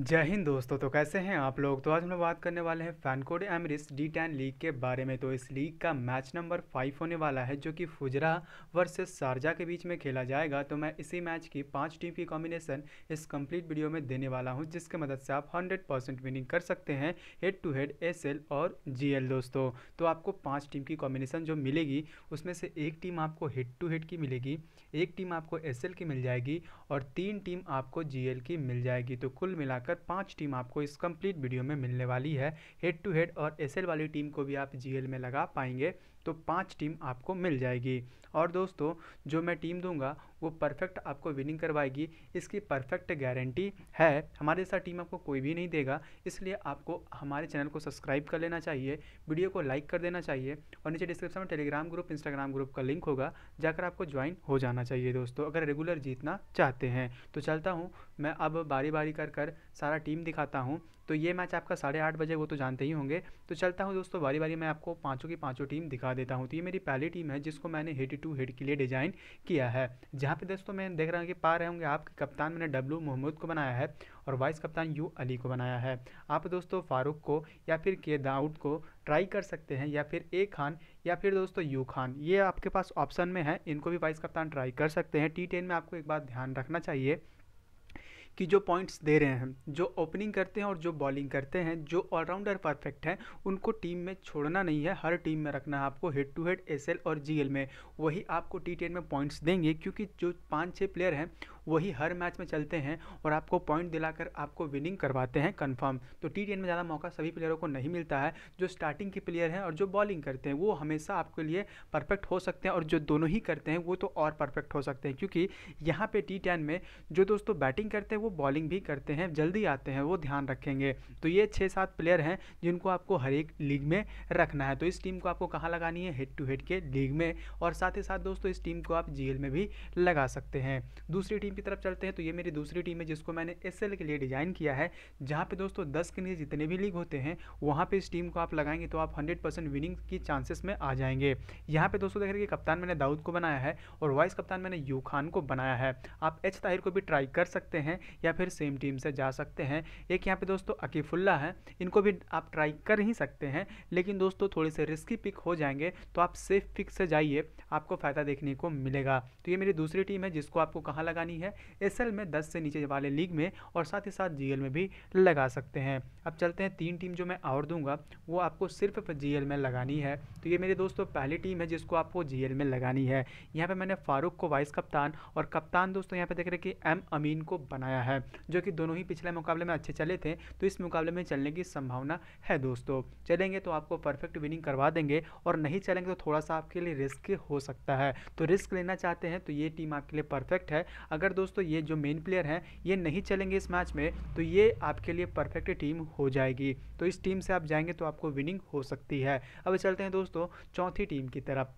जय हिंद दोस्तों तो कैसे हैं आप लोग तो आज हम लोग बात करने वाले हैं FanCode Emirates D ten league के बारे में तो इस लीग का मैच नंबर फाइव होने वाला है जो कि फुजरा वर्सेस शारजा के बीच में खेला जाएगा तो मैं इसी मैच की पांच टीम की कॉम्बिनेशन इस कंप्लीट वीडियो में देने वाला हूं जिसके मदद से आप हंड्रेड परसेंट विनिंग कर सकते हैं हेड टू हेड एस और जी दोस्तों तो आपको पाँच टीम की कॉम्बिनेशन जो मिलेगी उसमें से एक टीम आपको हेड टू हेड की मिलेगी एक टीम आपको एस की मिल जाएगी और तीन टीम आपको जी की मिल जाएगी तो कुल मिला मिलाकर पांच टीम आपको इस कंप्लीट वीडियो में मिलने वाली है हेड टू हेड और एसएल वाली टीम को भी आप जीएल में लगा पाएंगे तो पाँच टीम आपको मिल जाएगी और दोस्तों जो मैं टीम दूंगा वो परफेक्ट आपको विनिंग करवाएगी इसकी परफेक्ट गारंटी है हमारे साथ टीम आपको कोई भी नहीं देगा इसलिए आपको हमारे चैनल को सब्सक्राइब कर लेना चाहिए वीडियो को लाइक कर देना चाहिए और नीचे डिस्क्रिप्शन में टेलीग्राम ग्रुप इंस्टाग्राम ग्रुप का लिंक होगा जाकर आपको ज्वाइन हो जाना चाहिए दोस्तों अगर रेगुलर जीतना चाहते हैं तो चलता हूँ मैं अब बारी बारी कर कर सारा टीम दिखाता हूँ तो ये मैच आपका साढ़े आठ बजे वो तो जानते ही होंगे तो चलता हूँ दोस्तों बारी बारी मैं आपको पाँचों की पाँचों टीम दिखा दिखा देता हूँ तो ये मेरी पहली टीम है जिसको मैंने हेड टू हेड के लिए डिज़ाइन किया है जहाँ पे दोस्तों मैं देख रहा हूँ कि पा रहे होंगे आपके कप्तान मैंने डब्लू मोहम्मद को बनाया है और वाइस कप्तान यू अली को बनाया है आप दोस्तों फारूक को या फिर के दाऊद को ट्राई कर सकते हैं या फिर ए खान या फिर दोस्तों यू खान ये आपके पास ऑप्शन में है इनको भी वाइस कप्तान ट्राई कर सकते हैं टी में आपको एक बात ध्यान रखना चाहिए कि जो पॉइंट्स दे रहे हैं जो ओपनिंग करते हैं और जो बॉलिंग करते हैं जो ऑलराउंडर परफेक्ट हैं उनको टीम में छोड़ना नहीं है हर टीम में रखना है आपको हेड टू हेड एस और जी में वही आपको टी में पॉइंट्स देंगे क्योंकि जो पाँच छः प्लेयर हैं वही हर मैच में चलते हैं और आपको पॉइंट दिलाकर आपको विनिंग करवाते हैं कन्फर्म तो टी में ज़्यादा मौका सभी प्लेयरों को नहीं मिलता है जो स्टार्टिंग के प्लेयर हैं और जो बॉलिंग करते हैं वो हमेशा आपके लिए परफेक्ट हो सकते हैं और जो दोनों ही करते हैं वो तो और परफेक्ट हो सकते हैं क्योंकि यहाँ पर टी टेन में जो दोस्तों बैटिंग करते हैं वो बॉलिंग भी करते हैं जल्दी आते हैं वो ध्यान रखेंगे तो ये छः सात प्लेयर हैं जिनको आपको हर एक लीग में रखना है तो इस टीम को आपको कहाँ लगानी है हेड टू हेड के लीग में और साथ ही साथ दोस्तों इस टीम को आप जी में भी लगा सकते हैं दूसरी टीम की तरफ चलते हैं तो ये मेरी दूसरी टीम है जिसको मैंने एस के लिए डिज़ाइन किया है जहाँ पे दोस्तों दस के नीचे जितने भी लीग होते हैं वहाँ पे इस टीम को आप लगाएंगे तो आप हंड्रेड परसेंट विनिंग की चांसेस में आ जाएंगे यहाँ पे दोस्तों देख रहे हैं कि कप्तान मैंने दाऊद को बनाया है और वाइस कप्तान मैंने यू खान को बनाया है आप एच ताहिर को भी ट्राई कर सकते हैं या फिर सेम टीम से जा सकते हैं एक यहाँ पे दोस्तों अकीफुल्ला है इनको भी आप ट्राई कर ही सकते हैं लेकिन दोस्तों थोड़े से रिस्की पिक हो जाएंगे तो आप सेफ पिक से जाइए आपको फ़ायदा देखने को मिलेगा तो ये मेरी दूसरी टीम है जिसको आपको कहाँ लगानी है है एस में दस से नीचे वाले लीग में और साथ ही साथ जी में भी लगा सकते हैं अब चलते हैं तीन टीम जो मैं और दूंगा वो आपको सिर्फ जी में लगानी है तो ये मेरे दोस्तों पहली टीम है जिसको आपको जी में लगानी है यहाँ पर मैंने फारूक को वाइस कप्तान और कप्तान दोस्तों यहाँ पर देख रहे कि एम अमीन को बनाया है जो कि दोनों ही पिछले मुकाबले में अच्छे चले थे तो इस मुकाबले में चलने की संभावना है दोस्तों चलेंगे तो आपको परफेक्ट विनिंग करवा देंगे और नहीं चलेंगे तो थोड़ा सा आपके लिए रिस्क हो सकता है तो रिस्क लेना चाहते हैं तो ये टीम आपके लिए परफेक्ट है अगर दोस्तों ये जो मेन प्लेयर हैं ये नहीं चलेंगे इस मैच में तो ये आपके लिए परफेक्ट टीम हो जाएगी तो इस टीम से आप जाएंगे तो आपको विनिंग हो सकती है अब चलते हैं दोस्तों चौथी टीम की तरफ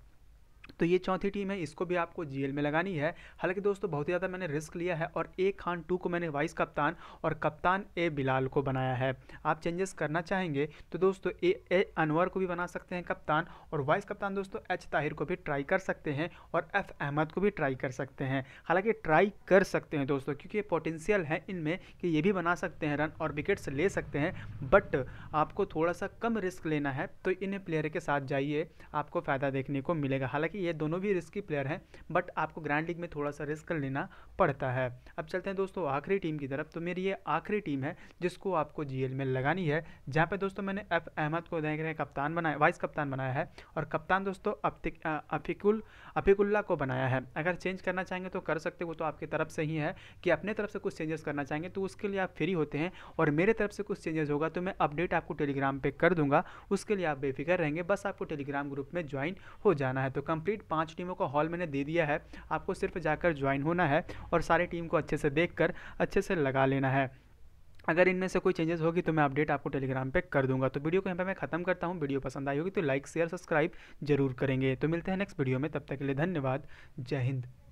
तो ये चौथी टीम है इसको भी आपको जीएल में लगानी है हालांकि दोस्तों बहुत ही ज़्यादा मैंने रिस्क लिया है और ए खान टू को मैंने वाइस कप्तान और कप्तान ए बिलाल को बनाया है आप चेंजेस करना चाहेंगे तो दोस्तों ए ए अनवर को भी बना सकते हैं कप्तान और वाइस कप्तान दोस्तों एच ताहिर को भी ट्राई कर सकते हैं और एफ अहमद को भी ट्राई कर सकते हैं हालाँकि ट्राई कर सकते हैं दोस्तों क्योंकि ये पोटेंशियल है इनमें कि ये भी बना सकते हैं रन और विकेट्स ले सकते हैं बट आपको थोड़ा सा कम रिस्क लेना है तो इन प्लेयर के साथ जाइए आपको फ़ायदा देखने को मिलेगा हालांकि ये दोनों भी रिस्की प्लेयर हैं बट आपको ग्रैंड लीग में थोड़ा सा रिस्क लेना पड़ता है अब चलते हैं दोस्तों आखिरी टीम की तरफ तो मेरी ये आखिरी टीम है जिसको आपको जी में लगानी है जहाँ पर दोस्तों मैंने एफ अहमद को देख रहे हैं कप्तान बनाया वाइस कप्तान बनाया है और कप्तान दोस्तों अफिकुल अफिकुल्ला को बनाया है अगर चेंज करना चाहेंगे तो कर सकते वो तो आपकी तरफ से ही है कि अपने तरफ से कुछ चेंजेस करना चाहेंगे तो उसके लिए आप फ्री होते हैं और मेरे तरफ से कुछ चेंजेस होगा तो मैं अपडेट आपको टेलीग्राम पर कर दूंगा उसके लिए आप बेफिक्र रहेंगे बस आपको टेलीग्राम ग्रुप में ज्वाइन हो जाना है तो कंप्लीट कंप्लीट पांच टीमों का हॉल मैंने दे दिया है आपको सिर्फ जाकर ज्वाइन होना है और सारी टीम को अच्छे से देख कर, अच्छे से लगा लेना है अगर इनमें से कोई चेंजेस होगी तो मैं अपडेट आपको टेलीग्राम पे कर दूंगा तो वीडियो को यहाँ पे मैं खत्म करता हूँ वीडियो पसंद आई होगी तो लाइक शेयर सब्सक्राइब जरूर करेंगे तो मिलते हैं नेक्स्ट वीडियो में तब तक के लिए धन्यवाद जय हिंद